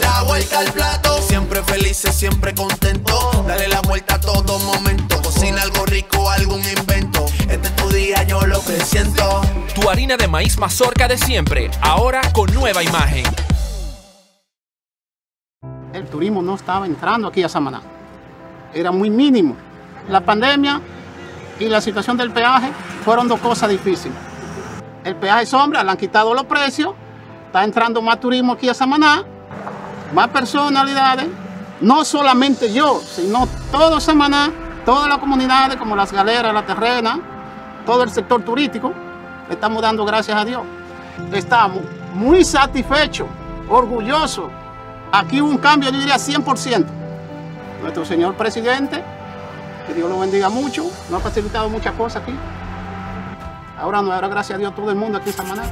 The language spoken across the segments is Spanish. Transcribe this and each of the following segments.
la vuelta al plato. Siempre felices, siempre contento. Dale la vuelta a todo momento. Cocina algo rico, algún invento. Este es tu día, yo lo que siento. Tu harina de maíz mazorca de siempre, ahora con nueva imagen. El turismo no estaba entrando aquí a Samaná. Era muy mínimo. La pandemia y la situación del peaje fueron dos cosas difíciles. El peaje sombra, le han quitado los precios, está entrando más turismo aquí a Samaná, más personalidades, no solamente yo, sino todo Samaná, todas las comunidades como las galeras, la terrena, todo el sector turístico, le estamos dando gracias a Dios. Estamos muy satisfechos, orgullosos. Aquí hubo un cambio, yo diría 100%. Nuestro señor presidente, que Dios lo bendiga mucho, nos ha facilitado muchas cosas aquí. Ahora nos dará gracias a Dios todo el mundo aquí en Samaná.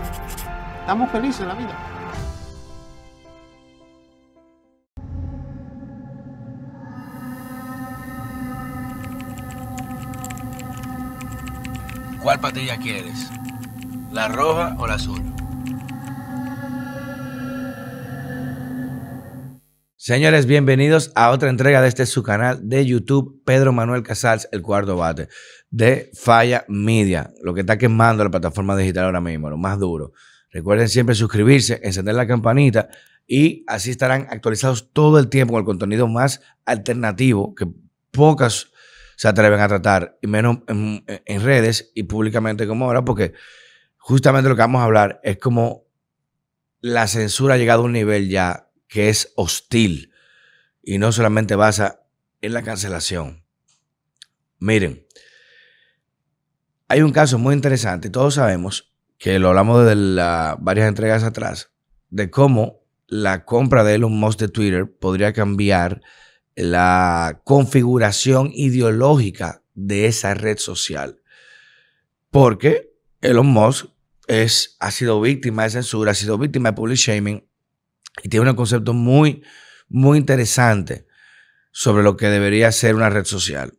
Estamos felices en la vida. ¿Cuál patilla quieres? ¿La roja o la azul? Señores, bienvenidos a otra entrega de este su canal de YouTube, Pedro Manuel Casals, el cuarto bate, de Falla Media, lo que está quemando la plataforma digital ahora mismo, lo más duro. Recuerden siempre suscribirse, encender la campanita y así estarán actualizados todo el tiempo con el contenido más alternativo que pocas se atreven a tratar, y menos en, redes y públicamente como ahora, porque justamente lo que vamos a hablar es como la censura ha llegado a un nivel ya que es hostil y no solamente basa en la cancelación. Miren, hay un caso muy interesante, todos sabemos que lo hablamos desde varias entregas atrás, de cómo la compra de Elon Musk de Twitter podría cambiar la configuración ideológica de esa red social. Porque Elon Musk es, ha sido víctima de censura, ha sido víctima de public shaming y tiene un concepto muy, muy interesante sobre lo que debería ser una red social.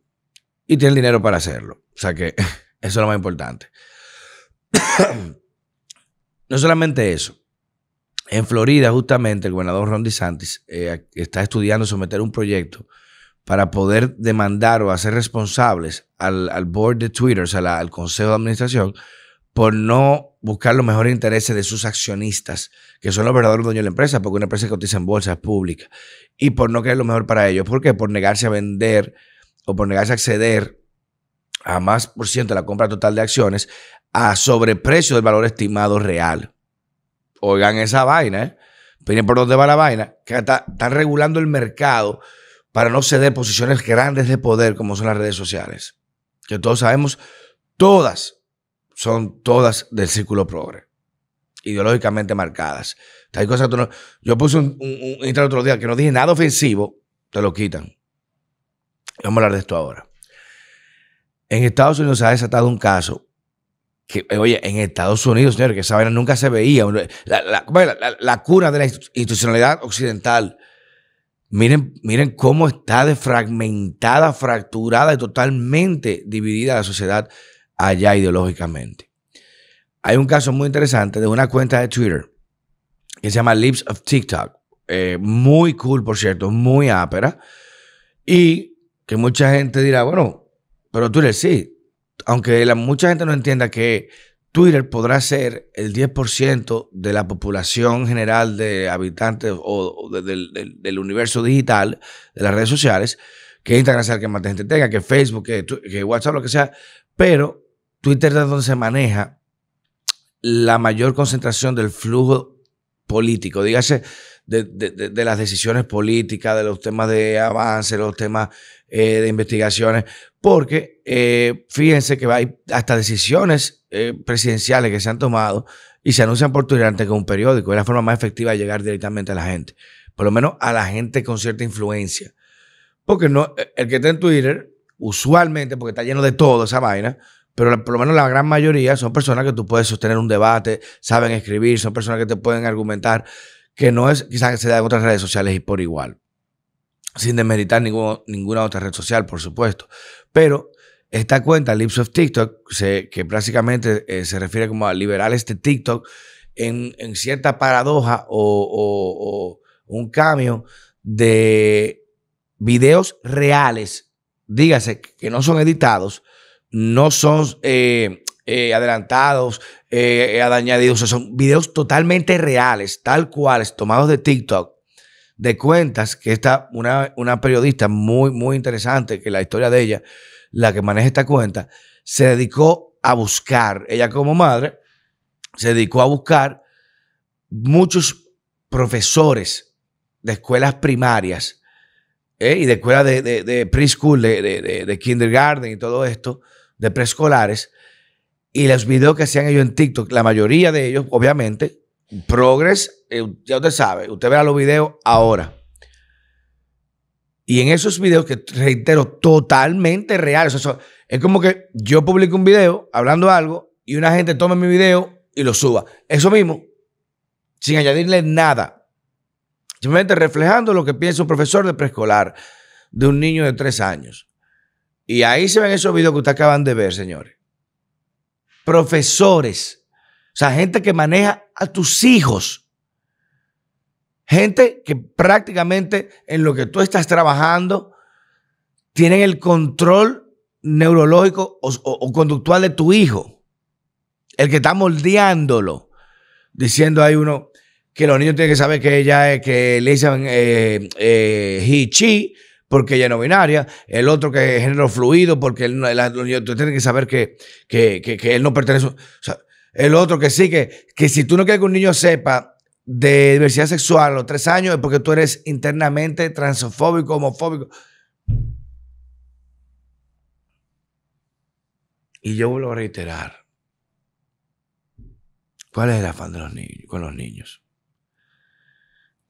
Y tiene el dinero para hacerlo. O sea que eso es lo más importante. no solamente eso, en Florida, justamente, el gobernador Ron DeSantis eh, está estudiando someter un proyecto para poder demandar o hacer responsables al, board de Twitter, o al consejo de administración, por no buscar los mejores intereses de sus accionistas, que son los verdaderos dueños de la empresa, porque una empresa que cotiza en bolsa es pública, y por no querer lo mejor para ellos. ¿Por qué? Por negarse a vender o por negarse a acceder a más por ciento de la compra total de acciones a sobreprecio del valor estimado real oigan esa vaina, ¿eh? por dónde va la vaina, que está, están regulando el mercado para no ceder posiciones grandes de poder como son las redes sociales, que todos sabemos, todas son todas del círculo progre, ideológicamente marcadas. Hay cosas yo puse un, un, el otro día que no dije nada ofensivo, te lo quitan. Vamos a hablar de esto ahora. En Estados Unidos se ha desatado un caso que, eh, oye, en Estados Unidos, señores, que esa vaina nunca se veía. La, la, cura de la institucionalidad occidental. Miren, miren cómo está defragmentada, fracturada y totalmente dividida la sociedad allá ideológicamente. Hay un caso muy interesante de una cuenta de Twitter que se llama Lips of TikTok. Eh, muy cool, por cierto, muy ápera. Y que mucha gente dirá, bueno, pero Twitter sí, aunque la, mucha gente no entienda que Twitter podrá ser el 10% de la población general de habitantes o, del universo digital, de las redes sociales, que Instagram sea el que más gente tenga, que Facebook, que, que WhatsApp, lo que sea, pero Twitter es donde se maneja la mayor concentración del flujo político, dígase de, las decisiones políticas, de los temas de avance, los temas eh, de investigaciones, porque eh, fíjense que hay hasta decisiones eh, presidenciales que se han tomado y se anuncian por Twitter antes que un periódico. Es la forma más efectiva de llegar directamente a la gente, por lo menos a la gente con cierta influencia. Porque no, el que está en Twitter, usualmente, porque está lleno de todo esa vaina, pero por lo menos la gran mayoría son personas que tú puedes sostener un debate, saben escribir, son personas que te pueden argumentar que no es, quizás se da en otras redes sociales y por igual, sin desmeritar ninguna otra red social, por supuesto. Pero esta cuenta, Lips of TikTok, que prácticamente eh, se refiere como a liberar este TikTok en, en cierta paradoja o, un cambio de videos reales, dígase, que no son editados, no son eh, eh, adelantados, eh, ha añadido son videos totalmente reales, tal cuales, tomados de TikTok, de cuentas que está una, periodista muy, muy interesante, que la historia de ella, la que maneja esta cuenta, se dedicó a buscar, ella como madre, se dedicó a buscar muchos profesores de escuelas primarias ¿eh? y de escuelas de, preschool, de, de, kindergarten y todo esto, de preescolares, y los videos que hacían ellos en TikTok, la mayoría de ellos, obviamente, Progress, eh, ya usted sabe, usted verá los videos ahora. Y en esos videos que reitero, totalmente reales. eso es como que yo publico un video hablando algo y una gente toma mi video y lo suba. Eso mismo, sin añadirle nada. Simplemente reflejando lo que piensa un profesor de preescolar de un niño de tres años. Y ahí se ven esos videos que ustedes acaban de ver, señores profesores, o sea, gente que maneja a tus hijos, gente que prácticamente en lo que tú estás trabajando tienen el control neurológico o, conductual de tu hijo, el que está moldeándolo, diciendo hay uno que los niños tienen que saber que ella es, que le dicen eh, eh, porque ella no binaria, el otro que es género fluido, porque él, la, que saber que, que, él no pertenece. el otro que sí, que, si tú no quieres que un niño sepa de diversidad sexual a los tres años es porque tú eres internamente transfóbico, homofóbico. Y yo vuelvo a reiterar. ¿Cuál es el afán de los niños, con los niños?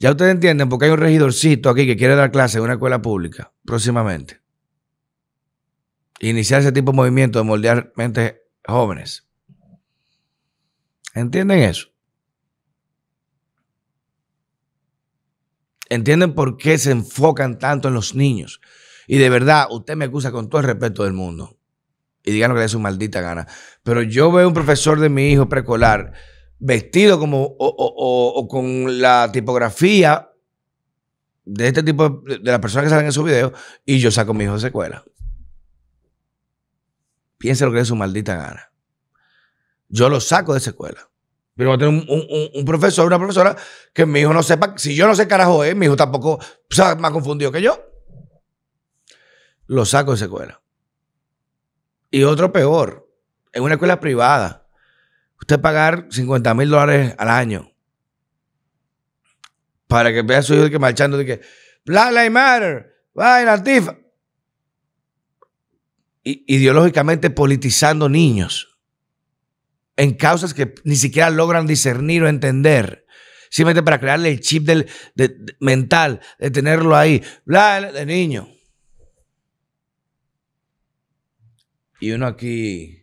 Ya ustedes entienden porque hay un regidorcito aquí que quiere dar clase en una escuela pública próximamente. Iniciar ese tipo de movimiento de moldear mentes jóvenes. ¿Entienden eso? ¿Entienden por qué se enfocan tanto en los niños? Y de verdad, usted me acusa con todo el respeto del mundo. Y digan lo que le dé su maldita gana. Pero yo veo un profesor de mi hijo preescolar vestido como o, con la tipografía de este tipo de, de las personas que salen en su video y yo saco a mi hijo de secuela. Piénselo lo que es su maldita gana. Yo lo saco de secuela. Pero va a tener un, un, profesor, una profesora que mi hijo no sepa. Si yo no sé carajo es, mi hijo tampoco se más confundido que yo. Lo saco de secuela. Y otro peor, en una escuela privada usted pagar 50 mil dólares al año para que vea su hijo que marchando de que Black Lives Matter, vaina tifa. Ideológicamente politizando niños en causas que ni siquiera logran discernir o entender. Simplemente para crearle el chip del, mental, de tenerlo ahí, bla, de niño. Y uno aquí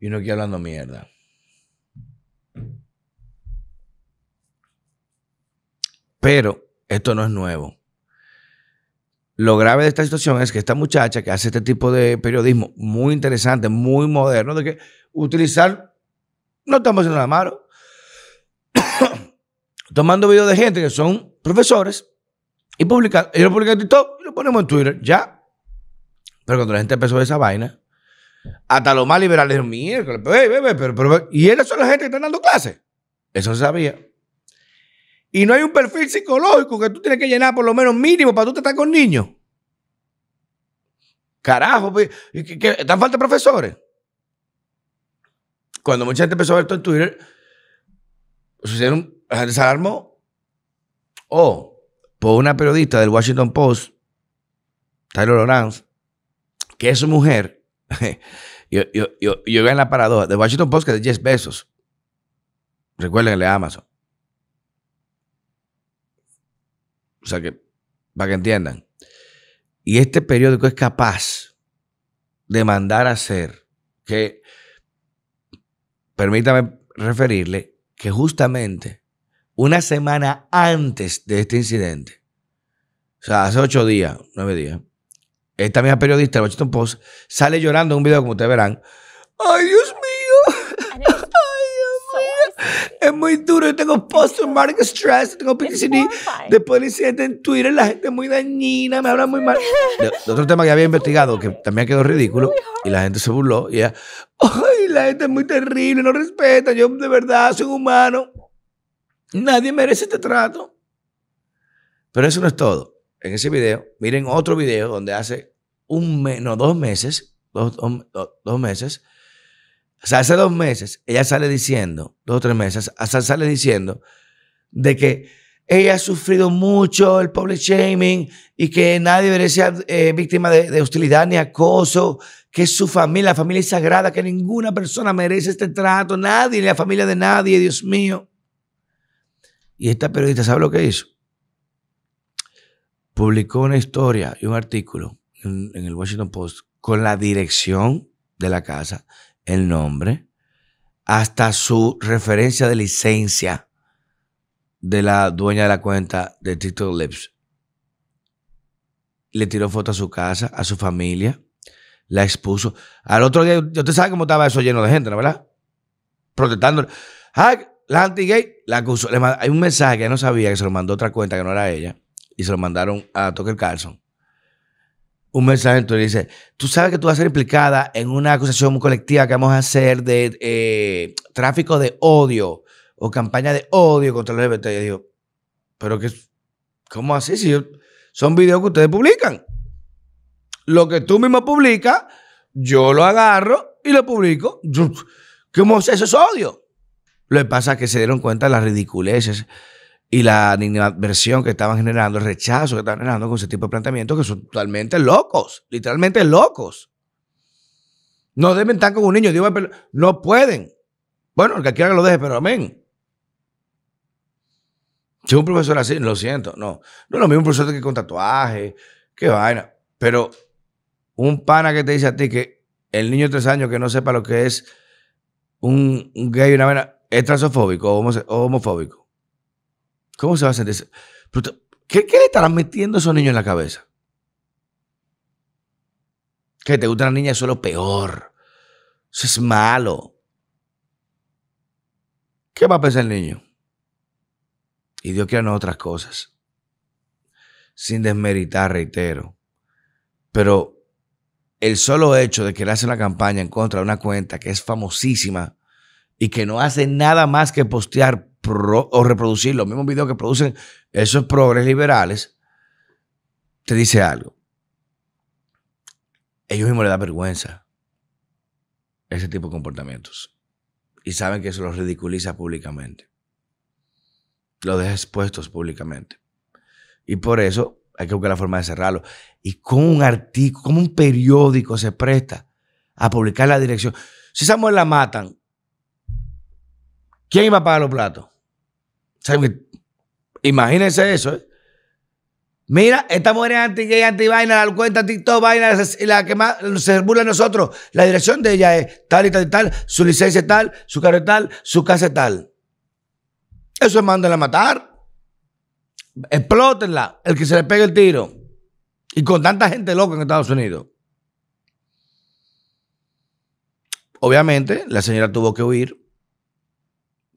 y uno aquí hablando mierda. Pero esto no es nuevo. Lo grave de esta situación es que esta muchacha que hace este tipo de periodismo muy interesante, muy moderno, de que utilizar, no estamos haciendo nada malo, tomando videos de gente que son profesores y publicando, y lo publican en y lo ponemos en Twitter, ya. Pero cuando la gente empezó esa vaina, hasta los más liberales, miércoles, pero, y ellos son la gente que están dando clases. Eso se sabía. Y no hay un perfil psicológico que tú tienes que llenar por lo menos mínimo para tú estar con niños. Carajo, ¿qué, están falta profesores? Cuando mucha gente empezó a ver esto en Twitter, se alarmó. O, oh, por una periodista del Washington Post, Taylor Lawrence, que es su mujer yo, yo, en la paradoja. de Washington Post que de 10 pesos. Recuérdenle a Amazon. O sea que, para que entiendan. Y este periódico es capaz de mandar a hacer que, permítame referirle, que justamente una semana antes de este incidente, o sea, hace ocho días, nueve días, esta misma periodista, el Washington Post, sale llorando en un video, como ustedes verán. ¡Ay, Dios mío! ¡Ay, Dios mío! Es muy duro. Yo tengo post-traumatic stress, tengo PTSD. Después del incidente en Twitter, la gente es muy dañina, me habla muy mal. otro tema que había investigado, que también quedó ridículo, y la gente se burló. Y ella, ¡ay, la gente es muy terrible, no respeta! Yo de verdad soy humano. Nadie merece este trato. Pero eso no es todo en ese video, miren otro video donde hace un mes, no, dos meses, dos, meses, o sea, hace dos meses, ella sale diciendo, dos o tres meses, hasta sale diciendo de que ella ha sufrido mucho el public shaming y que nadie merece eh, víctima de, hostilidad ni acoso, que su familia, la familia es sagrada, que ninguna persona merece este trato, nadie, ni la familia de nadie, Dios mío. Y esta periodista, ¿sabe lo que hizo? publicó una historia y un artículo en, el Washington Post con la dirección de la casa, el nombre, hasta su referencia de licencia de la dueña de la cuenta de Tito Lips. Le tiró foto a su casa, a su familia, la expuso. Al otro día, usted sabe cómo estaba eso lleno de gente, ¿no verdad? Protestando. Ah, la anti-gay la Hay un mensaje que no sabía que se lo mandó otra cuenta que no era ella y se lo mandaron a Tucker Carlson. Un mensaje entonces dice, tú sabes que tú vas a ser implicada en una acusación colectiva que vamos a hacer de eh, tráfico de odio o campaña de odio contra los LGBT. Yo digo, pero qué ¿cómo así? Si son videos que ustedes publican. Lo que tú mismo publicas, yo lo agarro y lo publico. ¿Cómo es eso? Es odio. Lo que pasa es que se dieron cuenta de las ridiculeces y la versión que estaban generando, el rechazo que estaban generando con ese tipo de planteamientos que son totalmente locos, literalmente locos. No deben estar con un niño, Dios, no pueden. Bueno, el que quiera que lo deje, pero amén. Si un profesor así, lo siento, no. No es lo mismo un profesor que con tatuaje, qué vaina. Pero un pana que te dice a ti que el niño de tres años que no sepa lo que es un, gay una vaina, es transofóbico o homofóbico. ¿Cómo se va a sentir? ¿Qué, ¿Qué, le estarán metiendo esos niños en la cabeza? Que te gusta una niña, eso es lo peor. Eso es malo. ¿Qué va a pensar el niño? Y Dios quiere no otras cosas. Sin desmeritar, reitero. Pero el solo hecho de que le hace la campaña en contra de una cuenta que es famosísima y que no hace nada más que postear o reproducir los mismos videos que producen esos progres liberales, te dice algo. Ellos mismos les da vergüenza ese tipo de comportamientos. Y saben que eso los ridiculiza públicamente. Los deja expuestos públicamente. Y por eso hay que buscar la forma de cerrarlo. Y con un artículo, como un periódico se presta a publicar la dirección. Si esa la matan, ¿quién iba a pagar los platos? imagínense eso, ¿eh? Mira, esta mujer es anti gay, anti vaina, la cuenta TikTok, vaina, la que más se burla de nosotros. La dirección de ella es tal y tal y tal, su licencia es tal, su carro es tal, su casa es tal. Eso es mandarla a matar. Explótenla, el que se le pegue el tiro. Y con tanta gente loca en Estados Unidos. Obviamente, la señora tuvo que huir,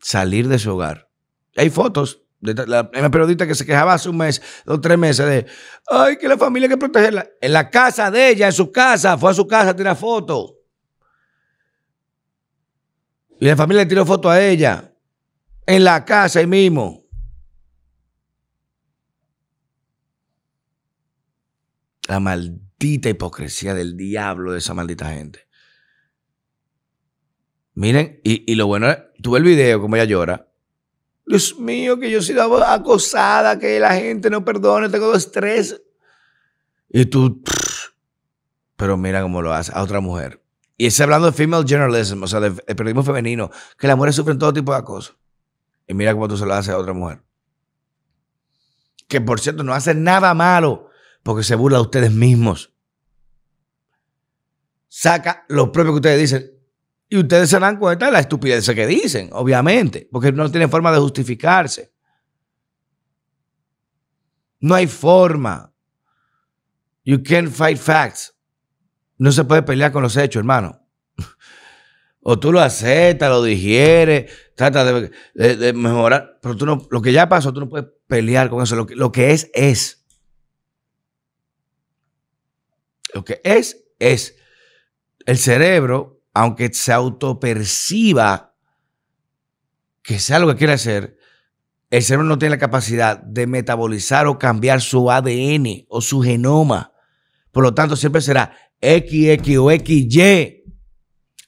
salir de su hogar. Hay fotos. De la periodista que se quejaba hace un mes, dos, tres meses de, ay, que la familia hay que protegerla. En la casa de ella, en su casa, fue a su casa a tirar fotos. Y la familia le tiró foto a ella. En la casa ahí mismo. La maldita hipocresía del diablo de esa maldita gente. Miren, y, y lo bueno, tuve el video como ella llora. Dios mío, que yo he sido acosada, que la gente no perdone, tengo estrés. Y tú, pero mira cómo lo hace a otra mujer. Y está hablando de female journalism, o sea, de, periodismo femenino, que las mujeres sufren todo tipo de acoso. Y mira cómo tú se lo haces a otra mujer. Que por cierto, no hace nada malo, porque se burla de ustedes mismos. Saca lo propio que ustedes dicen y ustedes se dan cuenta de la estupidez que dicen, obviamente, porque no tienen forma de justificarse. No hay forma. You can't fight facts. No se puede pelear con los hechos, hermano. O tú lo aceptas, lo digieres, trata de, mejorar. Pero tú no, lo que ya pasó, tú no puedes pelear con eso. lo que es, es. Lo que es, es. El cerebro aunque se autoperciba que sea lo que quiere hacer, el cerebro no tiene la capacidad de metabolizar o cambiar su ADN o su genoma. Por lo tanto, siempre será XX o XY.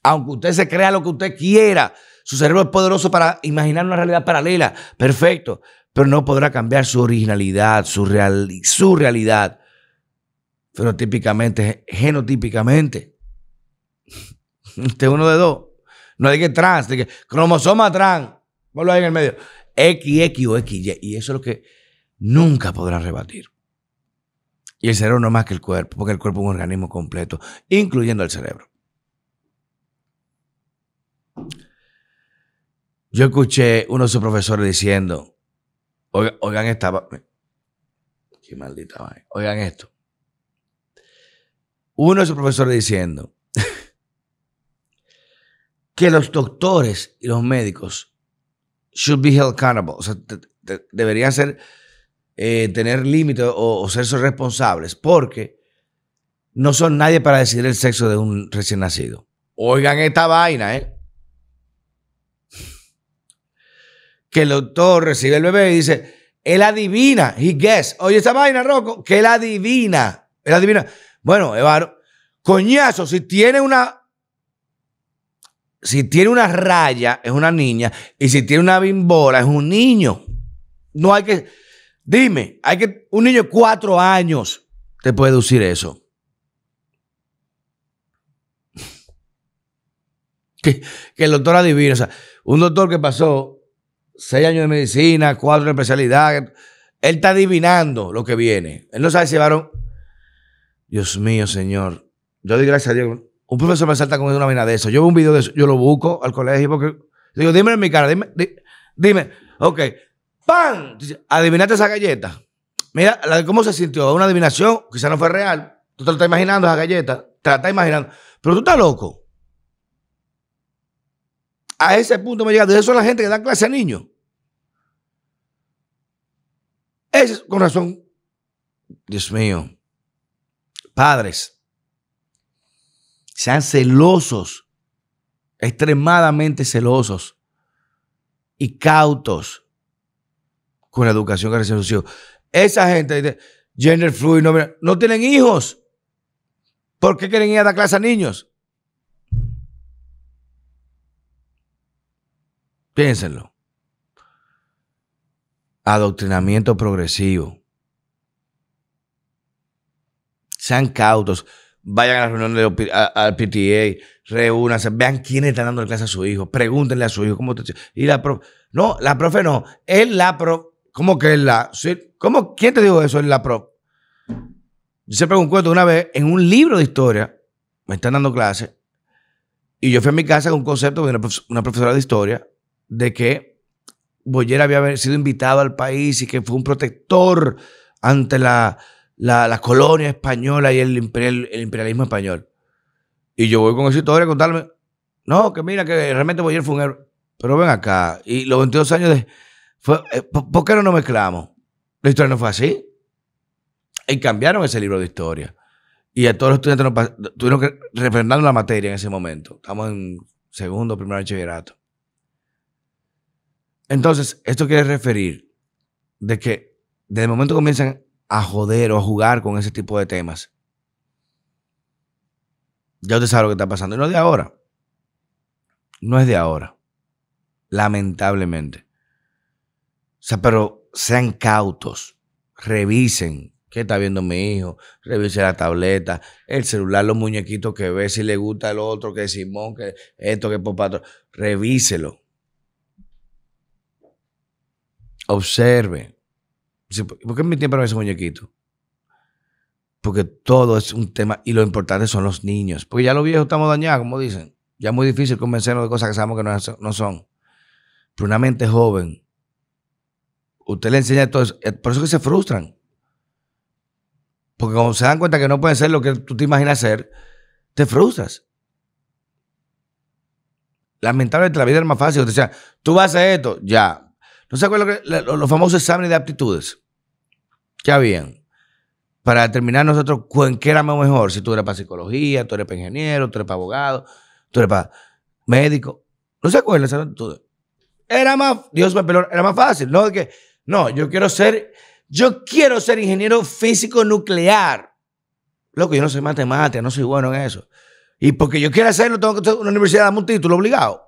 Aunque usted se crea lo que usted quiera, su cerebro es poderoso para imaginar una realidad paralela. Perfecto. Pero no podrá cambiar su originalidad, su, real, su realidad fenotípicamente, genotípicamente. Este uno de dos. No hay que trans, de que cromosoma trans. Ponlo ahí en el medio. X o x Y eso es lo que nunca podrán rebatir. Y el cerebro no es más que el cuerpo, porque el cuerpo es un organismo completo, incluyendo el cerebro. Yo escuché uno de sus profesores diciendo, oigan, oigan esta... Qué maldita vaina. Oigan esto. Uno de sus profesores diciendo, que los doctores y los médicos should be held accountable, o sea, deberían ser, eh, tener límites o, ser responsables, porque no son nadie para decidir el sexo de un recién nacido. Oigan esta vaina, ¿eh? Que el doctor recibe el bebé y dice, él adivina, he guess. Oye, esta vaina, Rocco, que él adivina. Él adivina. Bueno, Evaro, coñazo, si tiene una si tiene una raya, es una niña. Y si tiene una bimbola, es un niño. No hay que. Dime, hay que. Un niño de cuatro años te puede decir eso. Que, el doctor adivina. O sea, un doctor que pasó seis años de medicina, cuatro de especialidad, él está adivinando lo que viene. Él no sabe si llevaron. Dios mío, Señor. Yo doy gracias a Dios un profesor me salta con una mina de eso. Yo veo un video de eso, yo lo busco al colegio porque digo, dime en mi cara, dime, dime, ok, ¡pam! Adivinaste esa galleta. Mira, de cómo se sintió, una adivinación, quizá no fue real. Tú te lo estás imaginando esa galleta, te la estás imaginando. Pero tú estás loco. A ese punto me llega. De eso es la gente que da clase a niños. Es con razón. Dios mío. Padres, sean celosos, extremadamente celosos y cautos con la educación que reciben sus Esa gente, gender fluid, no, no tienen hijos. ¿Por qué quieren ir a dar clase a niños? Piénsenlo. Adoctrinamiento progresivo. Sean cautos vayan a la reunión del al PTA, reúnanse, vean quién está dando clase a su hijo, pregúntenle a su hijo cómo Y la profe, no, la profe no, es la pro, ¿cómo que es la? ¿Cómo, ¿Quién te dijo eso? Es la pro? Yo siempre un cuento una vez, en un libro de historia, me están dando clase, y yo fui a mi casa con un concepto de una, una profesora de historia, de que Boyer había sido invitado al país y que fue un protector ante la la, colonias colonia española y el, imperialismo español. Y yo voy con esa historia a contarme, no, que mira, que realmente voy a ir un Pero ven acá, y los 22 años de... Eh, ¿Por qué no nos mezclamos? La historia no fue así. Y cambiaron ese libro de historia. Y a todos los estudiantes nos tuvieron que refrendar la materia en ese momento. Estamos en segundo, primer bachillerato. Entonces, esto quiere referir de que desde el momento que comienzan a joder o a jugar con ese tipo de temas. Ya usted sabe lo que está pasando. Y no es de ahora. No es de ahora. Lamentablemente. O sea, pero sean cautos. Revisen qué está viendo mi hijo. Revisen la tableta, el celular, los muñequitos que ve, si le gusta el otro, que Simón, que esto, que Popato. Revíselo. Observen. ¿Por qué mi tiempo no ese muñequito? Porque todo es un tema y lo importante son los niños. Porque ya los viejos estamos dañados, como dicen. Ya es muy difícil convencernos de cosas que sabemos que no son. Pero una mente joven, usted le enseña todo eso. Eh, por eso que se frustran. Porque cuando se dan cuenta que no pueden ser lo que tú te imaginas ser, te frustras. Lamentablemente la vida es más fácil. o tú vas a hacer esto, ya. ¿No se acuerdan los famosos exámenes de aptitudes? Ya bien. Para determinar nosotros, ¿en qué éramos mejor? Si tú eres para psicología, tú eres para ingeniero, tú eres para abogado, tú eres para médico. No se acuerdan, Era más, Dios me peló, era más fácil, ¿no? que, no, yo quiero ser, yo quiero ser ingeniero físico nuclear. Loco, yo no soy matemática, no soy bueno en eso. Y porque yo quiero hacerlo, tengo que una universidad darme un título obligado.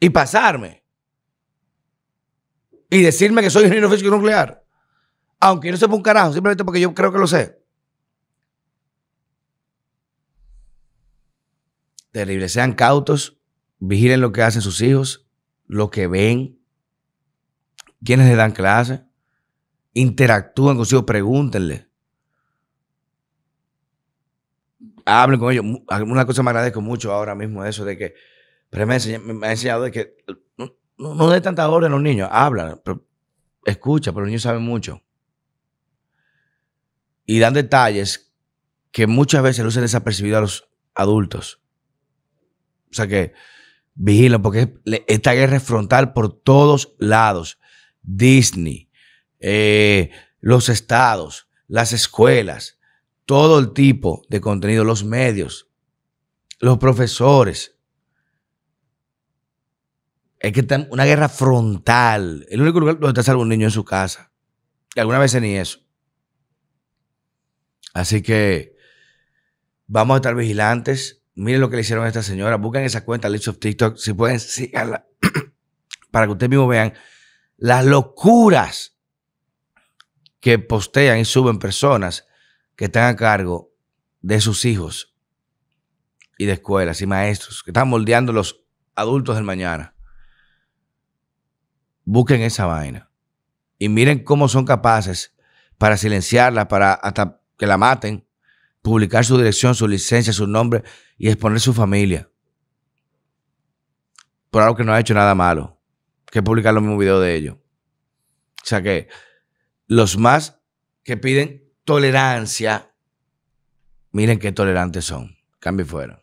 Y pasarme. Y decirme que soy ingeniero físico nuclear aunque yo no sepa un carajo, simplemente porque yo creo que lo sé. Terrible, sean cautos, vigilen lo que hacen sus hijos, lo que ven, quienes les dan clase, interactúen con sus pregúntenle. Hablen con ellos. Una cosa me agradezco mucho ahora mismo eso de que, pero me, ha enseñado de que no, dé tanta orden a los niños, hablan, escucha, pero los niños saben mucho y dan detalles que muchas veces lucen desapercibidos a los adultos. O sea que vigilan, porque esta guerra es frontal por todos lados. Disney, eh, los estados, las escuelas, todo el tipo de contenido, los medios, los profesores. Es que está una guerra frontal. El único lugar donde está salvo un niño en su casa. Y alguna vez ni eso. Así que vamos a estar vigilantes. Miren lo que le hicieron a esta señora. Busquen esa cuenta, Lips of TikTok. Si pueden, síganla. para que ustedes mismos vean las locuras que postean y suben personas que están a cargo de sus hijos y de escuelas y maestros, que están moldeando los adultos del mañana. Busquen esa vaina y miren cómo son capaces para silenciarla, para hasta que la maten, publicar su dirección, su licencia, su nombre y exponer su familia. Por algo que no ha hecho nada malo, que publicar los mismos videos de ellos. O sea que los más que piden tolerancia, miren qué tolerantes son. Cambio fuera.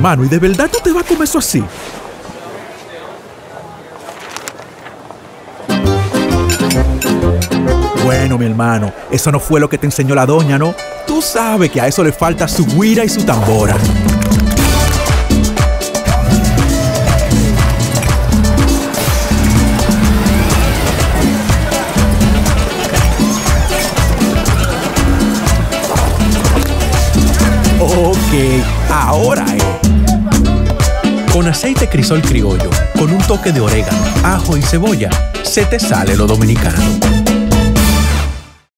hermano, ¿y de verdad no te va a comer eso así? Bueno, mi hermano, eso no fue lo que te enseñó la doña, ¿no? Tú sabes que a eso le falta su guira y su tambora. Ok, ahora es. Con aceite crisol criollo, con un toque de orégano, ajo y cebolla, se te sale lo dominicano.